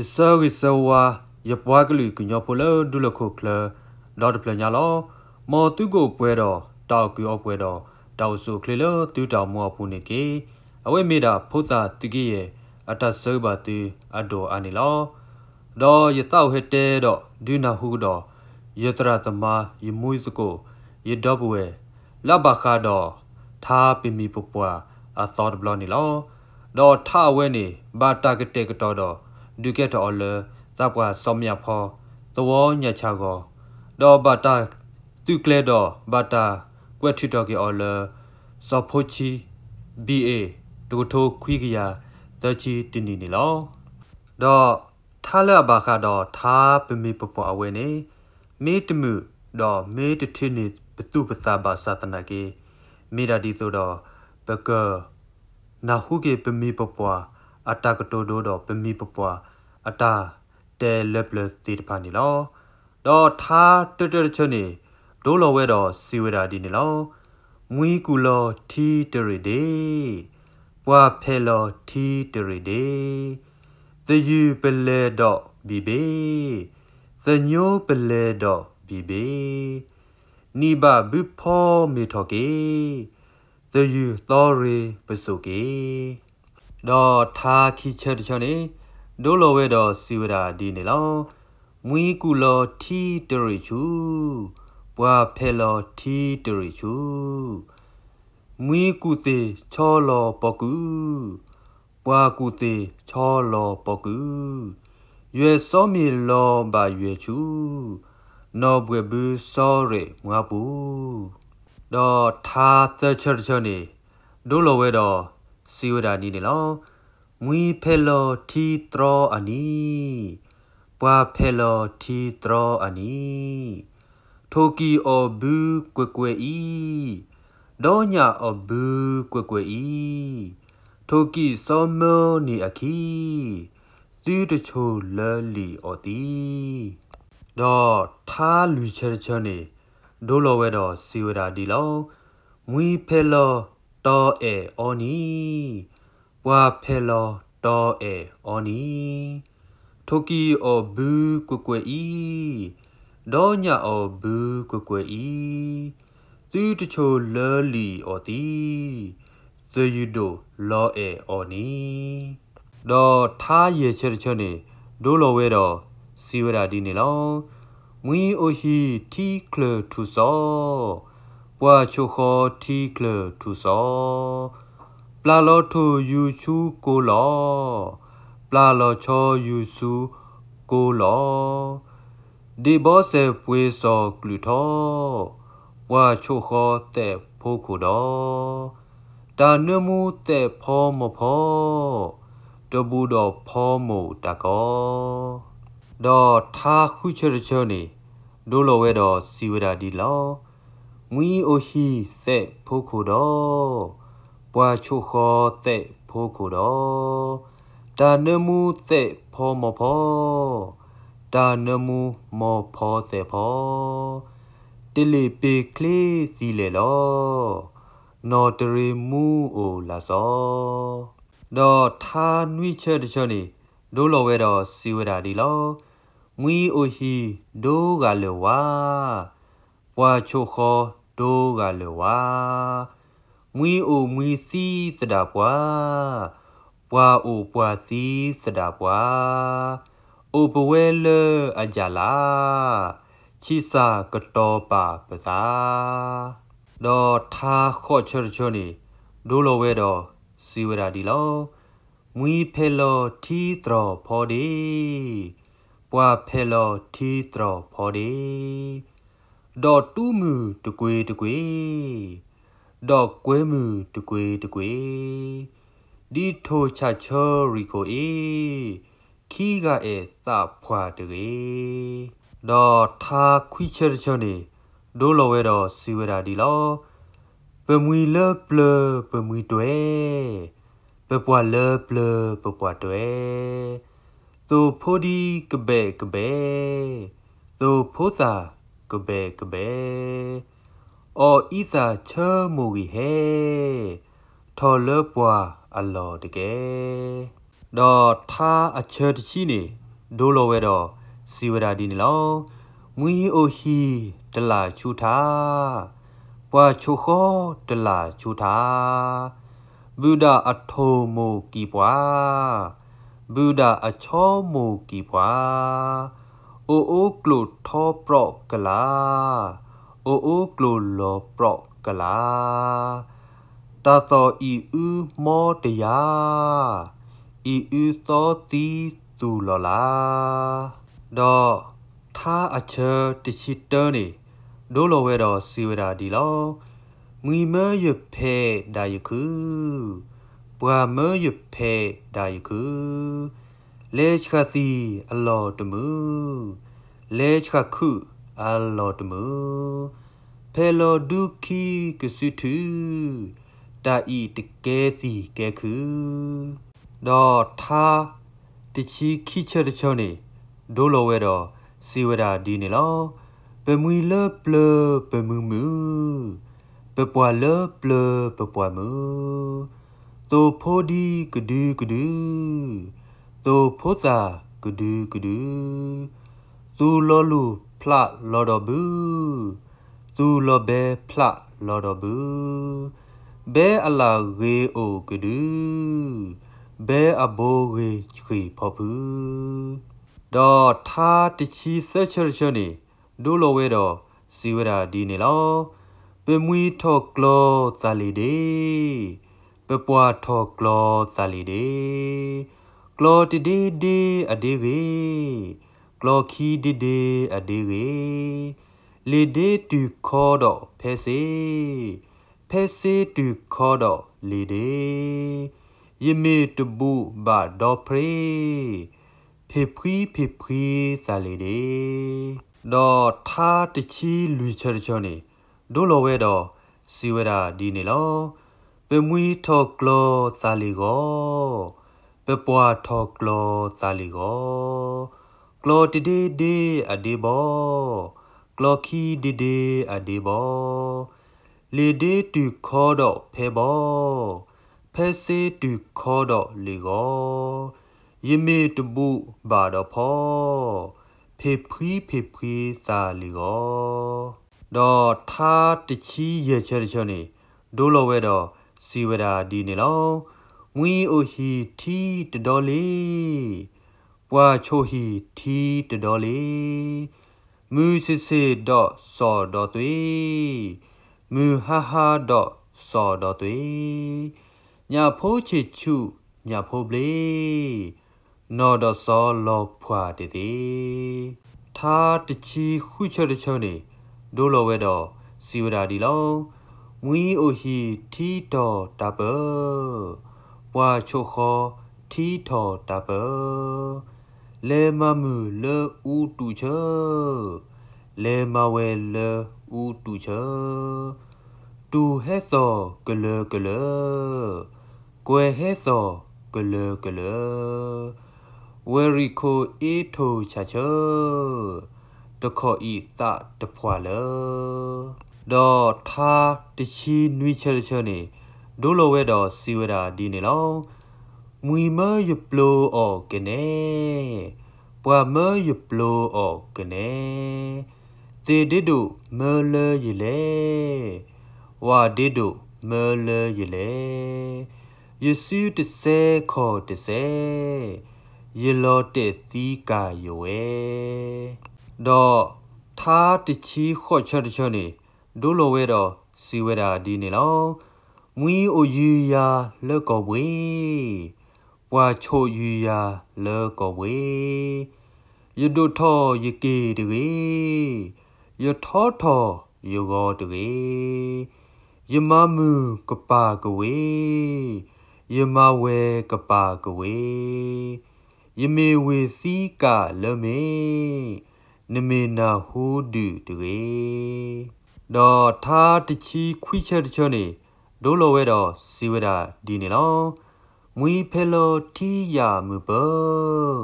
ယဆာရီဆဝါယပွားကလူကညောဖိုလဒူလခိုကလဒေါ်တပလညာလောမော်တုကိုပွဲတော်တောက်ကျော်ပွဲတော်တောက်ဆူကလလတူတောင်မောဖူနေကေအဝိမေတာဖုသာတကိရဲ့အတဆောဘတိအဒေါ်အနီလောဒေါ်ယတောက်ဟတဲတော့ဒူနာဟုတော့ယတရသမာယမွိစကိုယဒဘဝဲလဘခါတော့သာပီမီပပွားအသော်ဘလောနီလောတော့ထဝဲနေဘာတာကတဲ့ကတော့တော့ဒုကက်တော်လသကွာစောမြဖောသဝညချကောတော့ဘတာသူကလေတော့ဘတာကွက်ထီတော်ကေအော်လစောဖိုချီ BA ဒိုထိုခွိကရတချီတင်နီနီလောတော့ထားလဘာခါတော့ထားပမေပပအဝဲနေမေတမှုတော့မေတထင်းနေပတုပသဘာသတနာကေမေတာဒီဆိုတော့ဘကနာဟုကေပမေပပွားအတကတိုးတော့ပမေပပွားအတာတဲလက်ပလစ်တီတဖာနေလောတော့ထားတွတ်တွတ်ချွနေဒိုးလော်ဝဲတော့စီဝဲတာဒီနေလောမွီးကူလော်ထီတရီဒေပွာဖဲလော်ထီတရီဒေသယူပလဲတော့ဘီဘေသညိုးပလဲတော့ဘီဘေနိဘဘူဖောမေထော်ကေသယူတော်ရီပစုကေတော့ထားခီချက်တချွနေဒိုလိုဝဲတော့စီဝရာဒီနေလောမွီကူလောထီတရီချူဘွာဖဲလောထီတရီချူမွီကူတေချောလောပကူဘွာကူတေချောလောပကူရွယ်စောမီလောဘာရွယ်ချူနော်ဘွေဘူးစောရေမွာပူတော့သာသချာချာနေဒိုလိုဝဲတော့စီဝရာဒီနေလောငွေဖဲလောတီတရောအနီပွာဖဲလောတီတရောအနီထိုကီအောဘူးကွယ်ကွယ်ဤဒေါညာအောဘူးကွယ်ကွယ်ဤထိုကီစောမောနီအခီသီတချိုလလီအော်တီဒေါ်ထားလူချေချေနီဒိုလောဝဲတော်စီဝရာဒီလောငွေဖဲလောတောအေအော်နီပွာဖဲလောတောအေအော်နီထိုကီအော်ဘူးကွကွဤဒေါညအော်ဘူးကွကွဤသီတချိုလဲလီအော်တီဇေယူဒိုလောအေအော်နီဒေါ်ထားရချေချေနေဒိုလောဝဲတော့စီဝရာဒီနေလောမွီအိုဟီတီကလထူဆောပွာချိုခေါ်တီကလထူဆောပလာလောထိုယူရှုကိုလောပလာလောချောယူရှုကိုလောဒီဘောဆေပွေစောကလူထောဝါချိုခောတဲ့ဖိုးခုတော်တာနွမှုတဲ့ဖောမဖောတဘူတော်ဖောမို့တကောတော့ထားခုချရချောနေဒိုလိုဝဲတော်စီဝဒာဒီလောငွီအိုဟီသက်ဖိုးခုတော်ပွာချိုခောတဲ့ဖိုးကိုတော့ဒါနမူတဲ့ဖောမဖောဒါနမူမောဖောတဲ့ဖောတိလီပေကလီစီလေလောနော်တရီမူအိုလာစောတော့သာနွိချက်တချောနေဒိုးလော်ဝဲတော့စီဝတာဒီလောငွီအိုဟီဒိုးကလောဝါပွာချိုခောဒိုးကလောဝါမွီအိုမွီစီစတာပွာပွာအိုပွာစီစတာပွာအိုပဝဲလအကြလာချိစာကတော်ပါပစာဒေါ်သာခေါ်ချော်ချော်နီဒိုလိုဝဲတော့စီဝရာဒီလောမွီဖဲလောထီထရဖော်ဒီပွာဖဲလောထီထရဖော်ဒီဒေါ်တူမူတကွေတကွေတော့ကွဲမှုတကွေတကွေဒီထိုချာချောရီကိုအေခီကအေသဖွာတကေတော့သာခွိချေချောနေဒိုးလဝဲတော့စီဝဲတာဒီလောပမွီလပလပမွီတွဲပပွာလပလပပွာတွဲသူဖိုဒီကဘဲကဘဲသူဖိုသာကဘဲကဘဲအော်ဤသာချေမူကြီးဟဲထော်လပွားအလော်တကယ်တော့ထားအချေတချီနေဒိုလိုဝဲတော့စီဝဒာဒီနေလောမွီအိုဟီတလာချူတာပွာချိုခေါ်တလာချူတာဘုဒ္ဓအထောမူကီပွာဘုဒ္ဓအချောမူကီပွာအိုအိုကလုထောပရကလာအိုအိုကလိုလောပရော့ကလာတာတော်ဤဥမောတရားဤဥသောတိသူလောလာတော့သာအချေတရှိတနေဒိုလိုဝဲတော်စီဝရာဒီလောမီမယဖဲဒါယခုပွာမယဖဲဒါယခုလေချခစီအလောတမှုလေချခခုအလောတမူဖေလိုဒုခိကစုထုတာဤတကဲစီကဲခုတော့သာတချီခိချက်တချုံနေဒိုလိုဝဲတော့စီဝဒာဒီနေလောပမွေလပလပမူမူပပွာလပလပပွာမူတိုဖိုဒီကဒူကဒူတိုဖိုသာကဒူကဒူသူလောလူဖလလော်တော်ဘူးသူလော်ဘဲဖလလော်တော်ဘူးဘဲအလာဂေအိုကဒူဘဲအဘိုဂေခွေဖော်ဘူးဒေါ်သာတချီဆက်ချရချနီဒူလိုဝဲတော်စီဝရာဒီနေလောပမွီထော့ကလောသလီဒေပပွားထော့ကလောသလီဒေကလောတဒီဒီအဒီဂေဂလော်ခီဒီဒီအဒီရေလေဒီတူခေါ်တော့ဖဲစေဖဲစေတူခေါ်တော့လေဒီယမေတဘူဘာဒေါ်ဖရီဖေဖရီဖေဖရီစာလေဒီတော့ထားတချီလူချရချောနေဒိုလိုဝဲတော့စီဝရာဒီနေလောပမွီထော်ကလောသာလီကောပပွားထော်ကလောသာလီကောกลอติเดเดอะเดบอกลอคีเดเดอะเดบอเลเดตุคอดอเพบอဖဲစေတူခေါ်တော့လေကောယမေတပုဘာတော့ဖောဖေဖီးဖေဖီးစာလေကောတော့သာတချီရချေချေနေဒိုလိုဝဲတော့စီဝဒာဒီနေလောငွီအိုဟီတီတတော်လေးပွာချိုဟီထီတတော်လေးမူစစ်စစ်တော့စော်တော်သွေးမူဟာဟာတော့စော်တော်သွေးညာဖိုးချစ်ချူညာဖိုးပလေနော်တော်စော်လောဖွာတည်သာတချီခုချော်တချော်နေဒိုလိုဝဲတော့စီဝဒာဒီလုံးမွီအိုဟီထီတော်တပပွာချိုခောထီတော်တပလေမမှုလေဦးတူချေလေမဝဲလေဦးတူချေတူဟဲသောကလကလကွယ်ဟဲသောကလကလဝဲရီကိုအေထိုချာချေတခေါ်ဤတတဖွာလေတော့သာတချီနွိချေချေနေဒိုလိုဝဲတော့စီဝဲတာဒီနေလောမွေမယပလိုအော်ကနေပွာမယပလိုအော်ကနေတေဒိဒုမလရလေဝါဒိဒုမလရလေယေစုတစေခေါ်တစေယေလောတေသီကာယဝေတော့သားတချီခေါ်ချတ်ချောနေဒုလိုဝဲတော့စီဝဲတာဒီနေလောမွီအိုယူယာလောက်ကောပွေဝါချိုယူယာလောကောဝေယဒုထောယကေတေယထောထောယောဂောတေယမမုကပါကဝေယမဝေကပါကဝေယမေဝေစီကလမေနမေနာဟုဒုတေတော့သာတချီခွိချက်တချောနေဒိုလိုဝဲတော့စီဝဒဒီနေလောမွီဖဲလိုတီယာမူဘော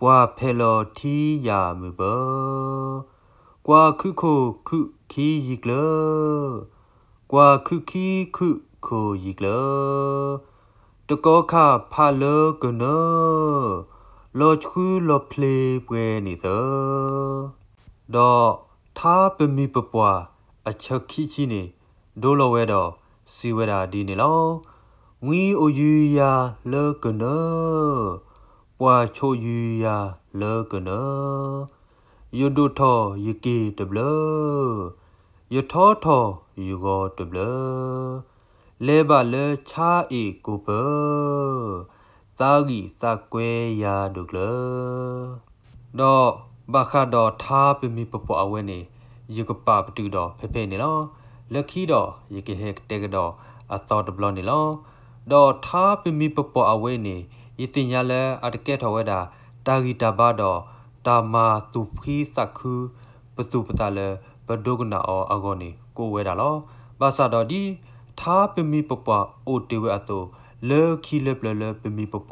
ဘွာဖဲလိုတီယာမူဘောကွာခုခိုခုခီယီကလကွာခုခီခုခိုယီကလတကောခဖာလကနလောချူလောပလေပွဲနေသောဒေါသာပမီပပွားအချက်ခီချီနေဒိုလဝဲတော့စီဝဲတာဒီနေလောငွီအိုယူယာလေကနောပွာချိုယူယာလေကနောယဒုထောယကေတဘလယထောထောယူဂောတဘလလေဘလေချာအီကူပသာဂီသကွဲယာဒုကလတော့ဘခါတော့ထားပြမိပပအဝဲနေယကပပတူတော့ဖေဖေနေလောလက်ခီတော့ယကဟက်တေကတော့အတော်တဘလနေလောဒေါ်သားပမီပပအဝဲနေယတင်ရလဲအတကဲထော်ဝဲတာတာဂီတာဘတော့တာမာသူဖီစခုပစုပတလဲဘဒုကနာအောအဂောနေကိုဝဲတာလောဘာသာတော်ဒီသားပမီပပအိုတေဝဲအတောလေခီလပလလပမီပပ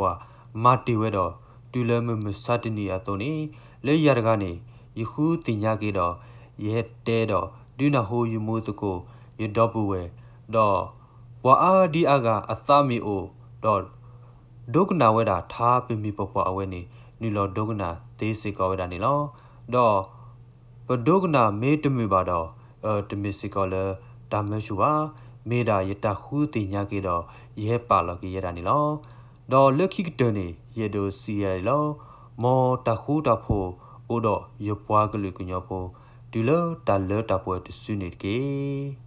မာတေဝဲတော့တူလမမစတနီအတောနေလေရရကနေယခုတင်ညာကေတော့ရဲတဲတော့ဒူနာဟိုယူမိုးတကိုရတော့ဘူးဝဲတော့ဝါအာဒီအာကအသမီအိုဒေါ်ဒုကနာဝဲတာထားပင်မီပေါ်ပေါ်အဝဲနေနီလောဒုကနာသေးစီကောဝဲတာနေလောဒေါ်ဘဒုကနာမေတမီပါတော့အတမီစီကောလဲတာမဲရှူပါမေတာယတခုတင်ညကေတော့ရဲပါလကေရတာနေလောဒေါ်လက်ခိကတနေယေဒိုစီရလောမောတခုတဖို့အိုတော့ယပွားကလေးကညောဖို့ဒီလတာလတာပွဲတဆုနေကေ